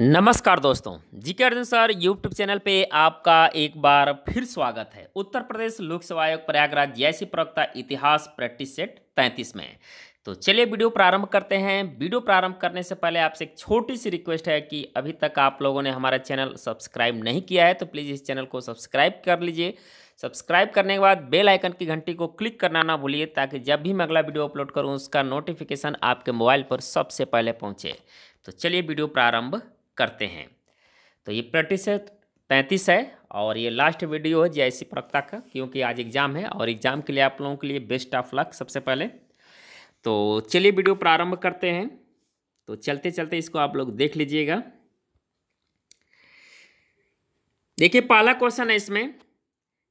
नमस्कार दोस्तों जी के अर्जुन सर यूट्यूब चैनल पे आपका एक बार फिर स्वागत है उत्तर प्रदेश लोकसेवा आयोग प्रयागराज जैसी प्रवक्ता इतिहास प्रैक्टिस सेट तैंतीस में तो चलिए वीडियो प्रारंभ करते हैं वीडियो प्रारंभ करने से पहले आपसे एक छोटी सी रिक्वेस्ट है कि अभी तक आप लोगों ने हमारा चैनल सब्सक्राइब नहीं किया है तो प्लीज़ इस चैनल को सब्सक्राइब कर लीजिए सब्सक्राइब करने के बाद बेल आइकन की घंटी को क्लिक करना ना भूलिए ताकि जब भी मैं अगला वीडियो अपलोड करूँ उसका नोटिफिकेशन आपके मोबाइल पर सबसे पहले पहुँचे तो चलिए वीडियो प्रारंभ करते हैं तो ये प्रतिशत पैंतीस है और ये लास्ट वीडियो है सी प्रक्ता का क्योंकि आज एग्ज़ाम है और एग्ज़ाम के लिए आप लोगों के लिए बेस्ट ऑफ लक सबसे पहले तो चलिए वीडियो प्रारंभ करते हैं तो चलते चलते इसको आप लोग देख लीजिएगा देखिए पहला क्वेश्चन है इसमें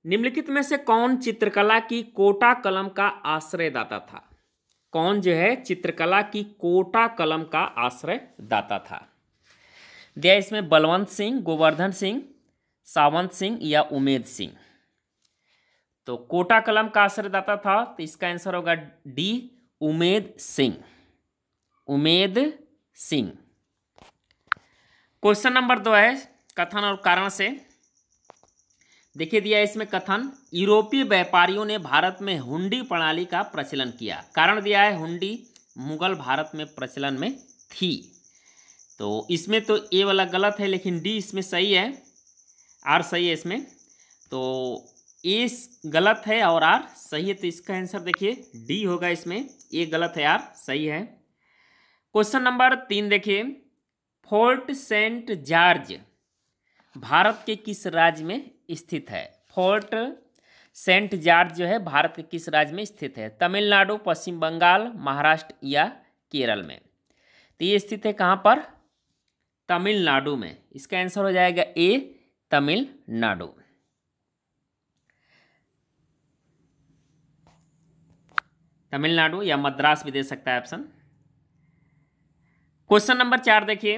निम्नलिखित में से कौन चित्रकला की कोटा कलम का आश्रयदाता था कौन जो है चित्रकला की कोटा कलम का आश्रयदाता था दिया इसमें बलवंत सिंह गोवर्धन सिंह सावंत सिंह या उमेद सिंह तो कोटा कलम का आश्रयदाता था तो इसका आंसर होगा D Umed Singh Umed Singh question number दो है कथन और कारण से देखिए दिया इसमें कथन यूरोपीय व्यापारियों ने भारत में हुंडी प्रणाली का प्रचलन किया कारण दिया है हुंडी मुगल भारत में प्रचलन में थी तो इसमें तो ए वाला गलत है लेकिन डी इसमें सही है आर सही है इसमें तो ए गलत है और आर सही है तो इसका आंसर देखिए डी होगा इसमें ए गलत है आर सही है क्वेश्चन नंबर तीन देखिए फोर्ट सेंट जॉर्ज भारत के किस राज्य में स्थित है फोर्ट सेंट जॉर्ज जो है भारत के किस राज्य में स्थित है तमिलनाडु पश्चिम बंगाल महाराष्ट्र या केरल में तो ये स्थित है कहाँ पर तमिलनाडु में इसका आंसर हो जाएगा ए तमिलनाडु तमिलनाडु या मद्रास भी दे सकता है ऑप्शन क्वेश्चन नंबर चार देखिए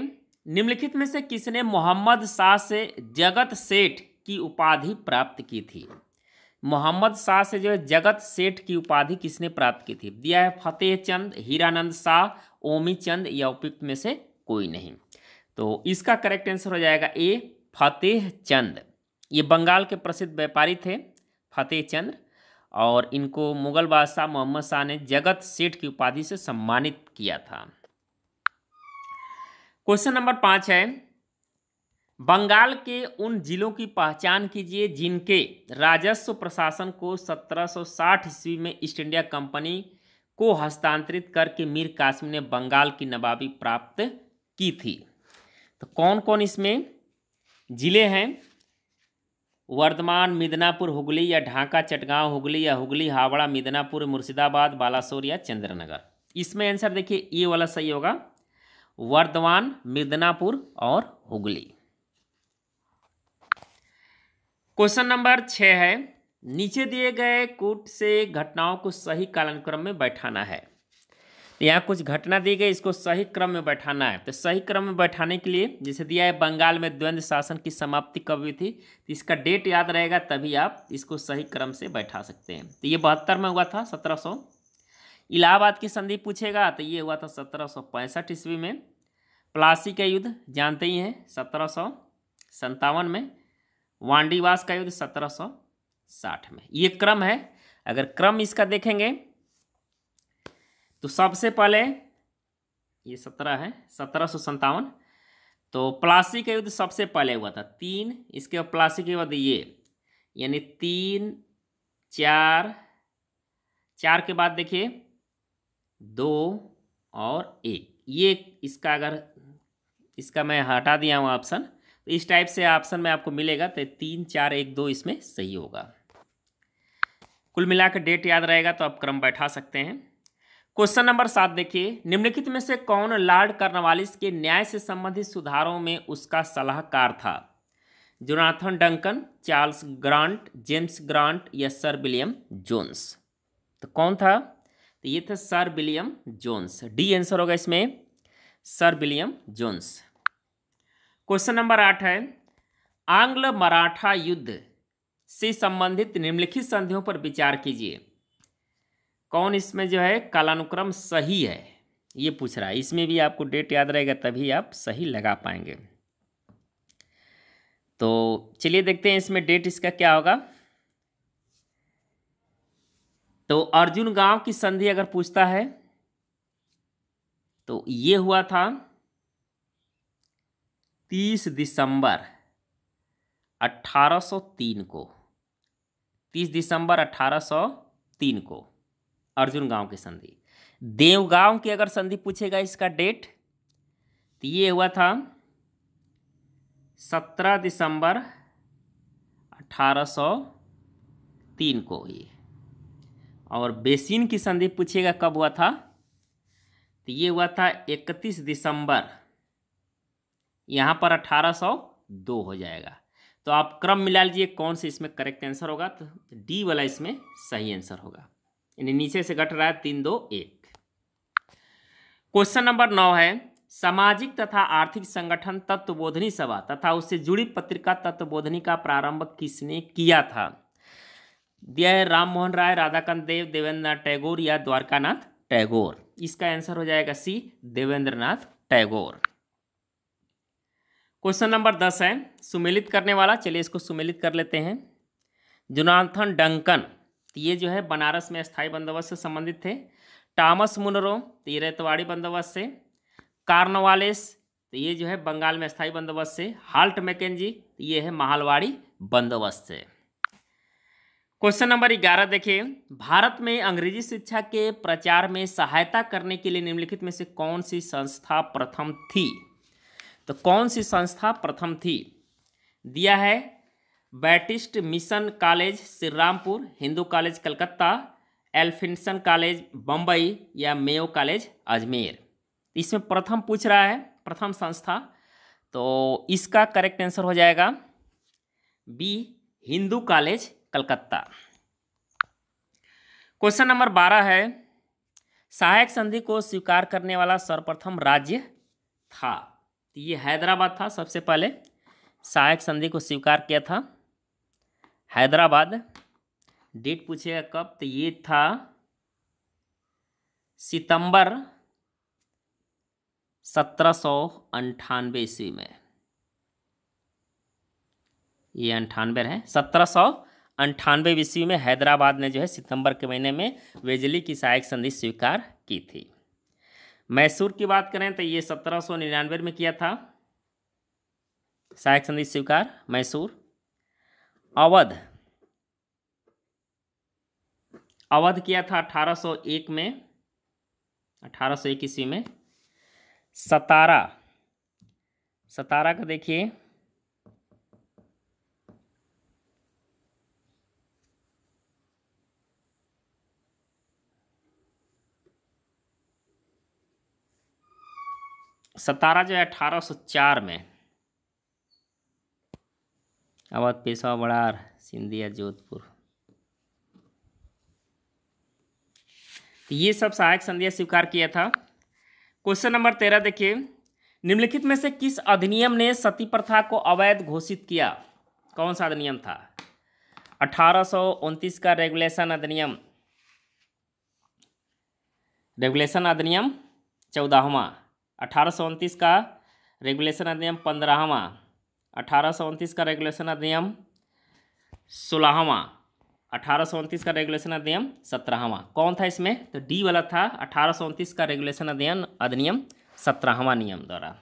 निम्नलिखित में से किसने मोहम्मद शाह से जगत सेठ की उपाधि प्राप्त की थी मोहम्मद शाह से जो है जगत सेठ की उपाधि किसने प्राप्त की थी दिया है फतेह चंद हीरानंद शाह ओमी चंद या उपयुक्त में से कोई नहीं तो इसका करेक्ट आंसर हो जाएगा ए फतेह चंद ये बंगाल के प्रसिद्ध व्यापारी थे फतेह चंद्र और इनको मुगल बादशाह मोहम्मद शाह ने जगत सेठ की उपाधि से सम्मानित किया था क्वेश्चन नंबर पाँच है बंगाल के उन जिलों की पहचान कीजिए जिनके राजस्व प्रशासन को 1760 ईस्वी में ईस्ट इंडिया कंपनी को हस्तांतरित करके मीर कासिम ने बंगाल की नवाबी प्राप्त की थी तो कौन कौन इसमें ज़िले हैं वर्धमान मिदनापुर हुगली या ढाका चटगांव हुगली या हुगली हावड़ा मिदनापुर मुर्शिदाबाद बालासोर या चंद्रनगर इसमें आंसर देखिए ये वाला सही होगा वर्धमान मिदनापुर और हुगली क्वेश्चन नंबर छः है नीचे दिए गए कूट से घटनाओं को सही कालानुक्रम में बैठाना है तो यहाँ कुछ घटना दी गई इसको सही क्रम में बैठाना है तो सही क्रम में बैठाने के लिए जैसे दिया है बंगाल में द्वंद्व शासन की समाप्ति कब हुई थी तो इसका डेट याद रहेगा तभी आप इसको सही क्रम से बैठा सकते हैं तो ये बहत्तर में हुआ था सत्रह इलाहाबाद की संधि पूछेगा तो ये हुआ था सत्रह ईस्वी में प्लासी का युद्ध जानते ही हैं सत्रह में वांडीवास का युद्ध सत्रह साठ में ये क्रम है अगर क्रम इसका देखेंगे तो सबसे पहले ये सत्रह है सत्रह सौ सत्तावन तो प्लासी का युद्ध सबसे पहले हुआ था तीन इसके बाद प्लासी के बाद ये यानी तीन चार चार के बाद देखिए दो और एक ये इसका अगर इसका मैं हटा दिया हूँ ऑप्शन तो इस टाइप से ऑप्शन में आपको मिलेगा तो तीन चार एक दो इसमें सही होगा कुल मिलाकर डेट याद रहेगा तो आप क्रम बैठा सकते हैं क्वेश्चन नंबर सात देखिए निम्नलिखित में से कौन लॉर्ड कर्नवालिस के न्याय से संबंधित सुधारों में उसका सलाहकार था Jonathan Duncan Charles Grant James Grant या सर विलियम जोन्स तो कौन था तो ये था sir William Jones D answer होगा इसमें sir William Jones question number आठ है आंग्ल मराठा युद्ध से संबंधित निम्नलिखित संधियों पर विचार कीजिए कौन इसमें जो है कालानुक्रम सही है ये पूछ रहा है इसमें भी आपको डेट याद रहेगा तभी आप सही लगा पाएंगे तो चलिए देखते हैं इसमें डेट इसका क्या होगा तो अर्जुन गांव की संधि अगर पूछता है तो ये हुआ था तीस दिसंबर 1803 को तीस दिसंबर 1803 को अर्जुन गांव की संधि देवगांव की अगर संधि पूछेगा इसका डेट तो ये हुआ था सत्रह दिसंबर अठारह सौ तीन को ये और बेसिन की संधि पूछेगा कब हुआ था तो ये हुआ था इकतीस दिसंबर यहाँ पर अठारह सौ दो हो जाएगा तो आप क्रम मिला लीजिए कौन से इसमें करेक्ट आंसर होगा तो डी वाला इसमें सही आंसर होगा यानी नीचे से घट रहा है तीन दो एक क्वेश्चन नंबर नौ है सामाजिक तथा आर्थिक संगठन तत्वबोधनी सभा तथा उससे जुड़ी पत्रिका तत्वबोधनी का प्रारंभ किसने किया था दिया है राम मोहन राय राधाकांत देव देवेंद्रनाथ टैगोर या द्वारकानाथ टैगोर इसका आंसर हो जाएगा C Devendranath Tagore question number दस है सुमेलित करने वाला चलिए इसको सुमेलित कर लेते हैं जुनाथन डंकन ये जो है बनारस में स्थायी बंदोबस्त से संबंधित थे टॉमस मुनरो तो ये रेतवाड़ी बंदोबस्त से कार्नवालिस तो ये जो है बंगाल में स्थायी बंदोबस्त से हाल्ट मैकेजी तो ये है महालवाड़ी बंदोबस्त से क्वेश्चन नंबर ग्यारह देखिए भारत में अंग्रेजी शिक्षा के प्रचार में सहायता करने के लिए निम्नलिखित में से कौन सी संस्था प्रथम थी तो कौन सी संस्था प्रथम थी दिया है Baptist mission college Shrirampur Hindu college Calcutta Elphinstone college Bombay या मेयो कॉलेज अजमेर इसमें प्रथम पूछ रहा है प्रथम संस्था तो इसका करेक्ट आंसर हो जाएगा B Hindu college Calcutta question number बारह है सहायक संधि को स्वीकार करने वाला सर्वप्रथम राज्य था तो ये हैदराबाद था सबसे पहले सहायक संधि को स्वीकार किया था हैदराबाद डेट पूछेगा कब तो ये था सितंबर सत्रह सौ अंठानवे ईस्वी में ये अंठानवे है सत्रह सौ अंठानवे ईस्वी में हैदराबाद ने जो है सितंबर के महीने में वेजली की सहायक संधि स्वीकार की थी मैसूर की बात करें तो ये सत्रह सौ निन्यानवे में किया था सहायक संधि स्वीकार मैसूर अवध अवध किया था 1801 में 1801 ईस्वी में सतारा सतारा का देखिए सतारा जो है 1804 में अवध पेशवा बड़ार सिंधिया जोधपुर तो ये सब सहायक संध्या स्वीकार किया था क्वेश्चन नंबर तेरह देखिए निम्नलिखित में से किस अधिनियम ने सती प्रथा को अवैध घोषित किया कौन सा अधिनियम था अठारह का रेगुलेशन अधिनियम रेगुलेशन अधिनियम चौदहवा अठारह का रेगुलेशन अधिनियम पंद्रहवा अठारह का रेगुलेशन अधिनियम सोलहवा अठारह का रेगुलेशन अधिनियम सत्रहवा कौन था इसमें तो डी वाला था अठारह का रेगुलेशन अधिनियम अधिनियम सत्रहवा नियम द्वारा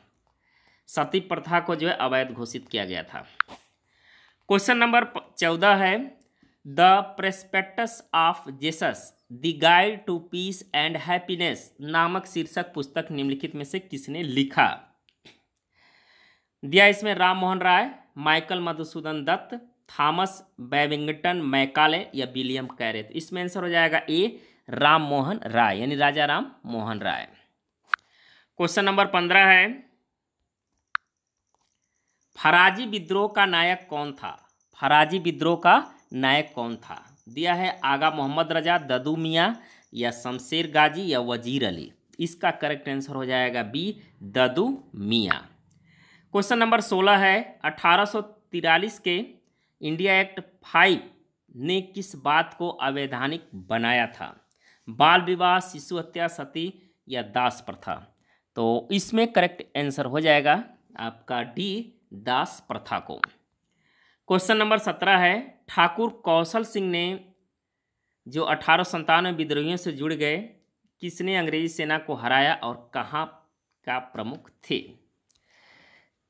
सती प्रथा को जो है अवैध घोषित किया गया था क्वेश्चन नंबर चौदह है the precepts of Jesus the guide to peace and happiness नामक शीर्षक पुस्तक निम्नलिखित में से किसने लिखा दिया इसमें Ram Mohan Roy Michael Madhusudan Dutt Thomas Babington Macaulay या विलियम कैरे इसमें आंसर हो जाएगा ए राम मोहन राय यानी राजा राम मोहन राय क्वेश्चन नंबर पंद्रह है फराजी विद्रोह का नायक कौन था फराजी विद्रोह का नायक कौन था दिया है आगा मोहम्मद रजा ददू मियाँ या शमशेर गाजी या वजीर अली इसका करेक्ट आंसर हो जाएगा बी ददू मियाँ क्वेश्चन नंबर सोलह है अठारह के इंडिया एक्ट फाइव ने किस बात को अवैधानिक बनाया था बाल विवाह शिशु हत्या सती या दास प्रथा तो इसमें करेक्ट आंसर हो जाएगा आपका डी दास प्रथा को क्वेश्चन नंबर सत्रह है ठाकुर कौशल सिंह ने जो अठारह संतानवे विद्रोहियों से जुड़ गए किसने अंग्रेजी सेना को हराया और कहाँ का प्रमुख थे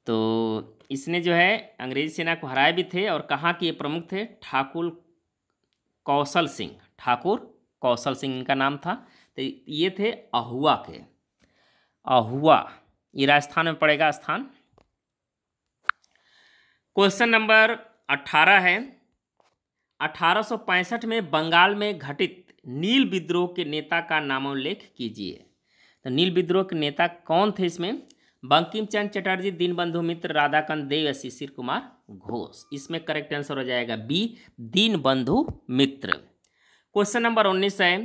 तो इसने जो है अंग्रेजी सेना को हराए भी थे और कहाँ के ये प्रमुख थे ठाकुर कौशल सिंह ठाकुर कौशल सिंह इनका नाम था तो ये थे अहुआ के अहुआ ये राजस्थान में पड़ेगा स्थान क्वेश्चन नंबर अट्ठारह है अठारह में बंगाल में घटित नील विद्रोह के नेता का नामोल्लेख कीजिए तो नील विद्रोह के नेता कौन थे इसमें बंकिम चंद चटर्जी दीनबंधु मित्र राधाकांत देव या शिशिर कुमार घोष इसमें करेक्ट आंसर हो जाएगा B Dinabandhu Mitra question number उन्नीस है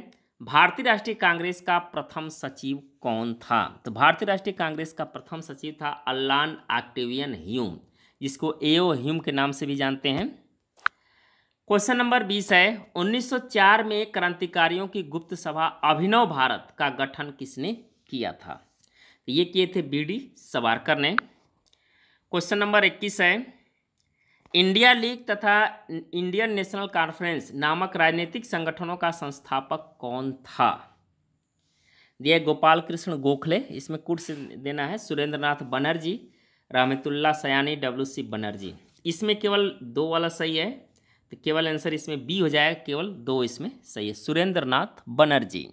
भारतीय राष्ट्रीय कांग्रेस का प्रथम सचिव कौन था तो भारतीय राष्ट्रीय कांग्रेस का प्रथम सचिव था अल्लान आक्टेवियन ह्यूम जिसको एओ ह्यूम के नाम से भी जानते हैं क्वेश्चन नंबर बीस है 1904 में क्रांतिकारियों की गुप्त सभा अभिनव भारत का गठन किसने किया था तो ये किए थे बी डी सवारकर ने क्वेश्चन नंबर इक्कीस है इंडिया लीग तथा इंडियन नेशनल कॉन्फ्रेंस नामक राजनीतिक संगठनों का संस्थापक कौन था दिया गोपाल कृष्ण गोखले इसमें कुर्स देना है सुरेंद्र नाथ बनर्जी रामतुल्ला सयानी डब्ल्यू सी बनर्जी इसमें केवल दो वाला सही है तो केवल आंसर इसमें बी हो जाएगा केवल दो इसमें सही है सुरेंद्र नाथ बनर्जी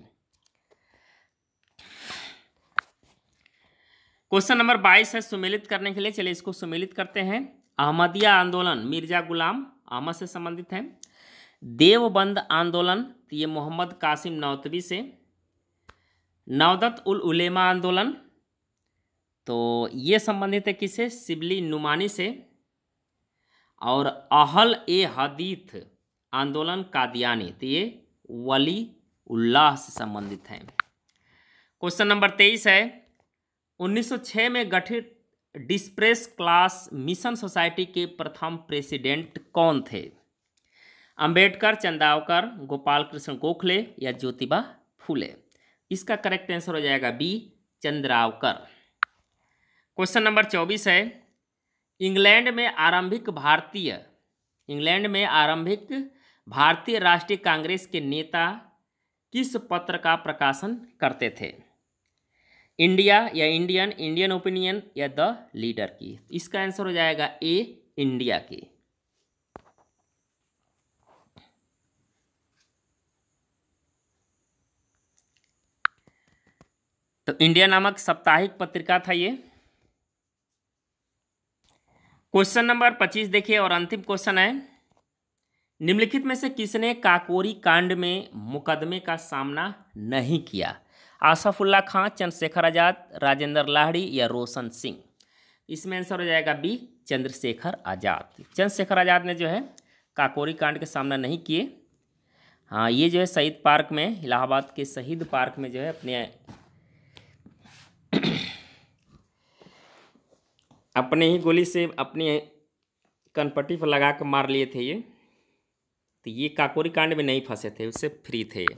क्वेश्चन नंबर बाईस है सुमेलित करने के लिए चलिए इसको सुमेलित करते हैं अहमदिया आंदोलन मिर्जा गुलाम अहमद से संबंधित है देवबंद आंदोलन ये मोहम्मद कासिम नौतवी से नवदत उल उलेमा आंदोलन तो ये संबंधित है किसे सिबली नुमानी से और अहल ए हदीथ आंदोलन कादियानी तो ये वली उल्लाह से संबंधित है क्वेश्चन नंबर तेईस है 1906 में गठित डिस्प्रेस क्लास मिशन सोसाइटी के प्रथम प्रेसिडेंट कौन थे अंबेडकर चंदावकर गोपाल कृष्ण गोखले या ज्योतिबा फूले इसका करेक्ट आंसर हो जाएगा बी चंद्रावकर क्वेश्चन नंबर चौबीस है इंग्लैंड में आरंभिक भारतीय इंग्लैंड में आरंभिक भारतीय राष्ट्रीय कांग्रेस के नेता किस पत्र का प्रकाशन करते थे इंडिया या इंडियन इंडियन ओपिनियन या द लीडर की इसका आंसर हो जाएगा ए इंडिया की तो इंडिया नामक साप्ताहिक पत्रिका था ये क्वेश्चन नंबर पच्चीस देखिए और अंतिम क्वेश्चन है निम्नलिखित में से किसने काकोरी कांड में मुकदमे का सामना नहीं किया आसाफुल्ला खां चंद्रशेखर आज़ाद राजेंद्र लाहड़ी या रोशन सिंह इसमें आंसर हो जाएगा बी चंद्रशेखर आज़ाद चंद्रशेखर आज़ाद ने जो है काकोरी कांड के सामना नहीं किए हाँ ये जो है शहीद पार्क में इलाहाबाद के शहीद पार्क में जो है अपने अपने ही गोली से अपने कनपट्टी पर लगा कर मार लिए थे ये तो ये काकोरी कांड में नहीं फंसे थे उससे फ्री थे ये